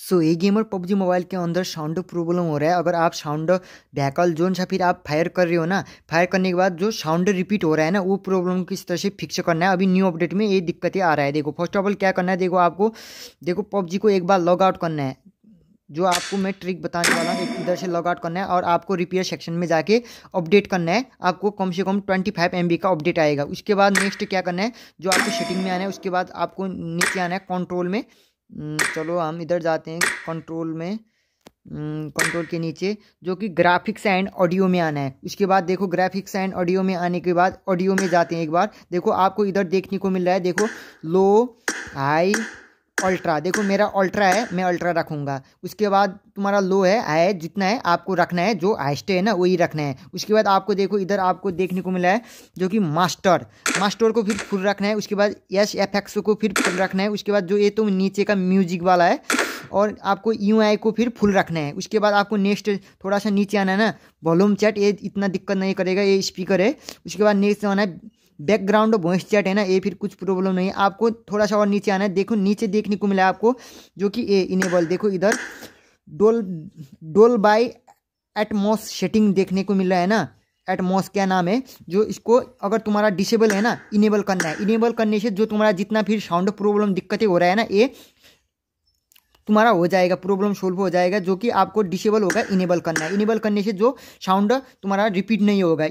सो so, ये game और PUBG mobile के अंदर साउंड प्रॉब्लम हो रहा है अगर आप साउंड व्हीकल जोन या फिर आप फायर कर रहे हो ना फायर करने के बाद जो साउंड रिपीट हो रहा है ना वो प्रॉब्लम किस तरह से फिक्स करना है अभी न्यू अपडेट में ये दिक्कतें आ रहा है देखो फर्स्ट ऑफ ऑल क्या करना है देखो आपको देखो पबजी को एक बार लॉग आउट करना है जो आपको मैं ट्रिक बताने वाला हूँ एक इधर से लॉग आउट करना है और आपको रिपेयर सेक्शन में जाके अपडेट करना है आपको कम से कम ट्वेंटी फाइव एम का अपडेट आएगा उसके बाद नेक्स्ट क्या करना है जो आपको सेटिंग में आना है उसके बाद आपको नीचे आना है कंट्रोल में हम्म, चलो हम इधर जाते हैं कंट्रोल में कंट्रोल हम्म, के नीचे जो कि ग्राफिक्स एंड ऑडियो में आना है उसके बाद देखो ग्राफिक्स एंड ऑडियो में आने के बाद ऑडियो में जाते हैं एक बार देखो आपको इधर देखने को मिल रहा है देखो लो हाई अल्ट्रा देखो मेरा अल्ट्रा है मैं अल्ट्रा रखूँगा उसके बाद तुम्हारा लो है हाई जितना है आपको रखना है जो हाइस्ट है ना वही रखना है उसके बाद आपको देखो इधर आपको देखने को मिला है जो कि मास्टर मास्टर को फिर फुल रखना है उसके बाद यस एफ एक्स को फिर फुल रखना है उसके बाद जो ये तो नीचे का म्यूजिक वाला है और आपको यू आई को फिर फुल रखना है उसके बाद आपको नेक्स्ट थोड़ा सा नीचे आना है ना वॉल्यूम चैट ये इतना दिक्कत नहीं करेगा ये स्पीकर है उसके बाद नेक्स्ट आना है बैकग्राउंड वॉइस चैट है ना ये फिर कुछ प्रॉब्लम नहीं है आपको थोड़ा सा और नीचे आना है देखो नीचे देखने को मिला आपको जो कि ए इनेबल देखो इधर डोल डोल बाई एटमोस सेटिंग देखने को मिल रहा है ना एटमोस क्या नाम है जो इसको अगर तुम्हारा डिसेबल है ना इनेबल करना है इनेबल करने से जो तुम्हारा जितना फिर साउंड प्रॉब्लम दिक्कतें हो रहा है ना ये तुम्हारा हो जाएगा प्रॉब्लम सोल्व हो जाएगा जो कि आपको डिसेबल होगा इनेबल करना है इनेबल करने से जो साउंड तुम्हारा रिपीट नहीं होगा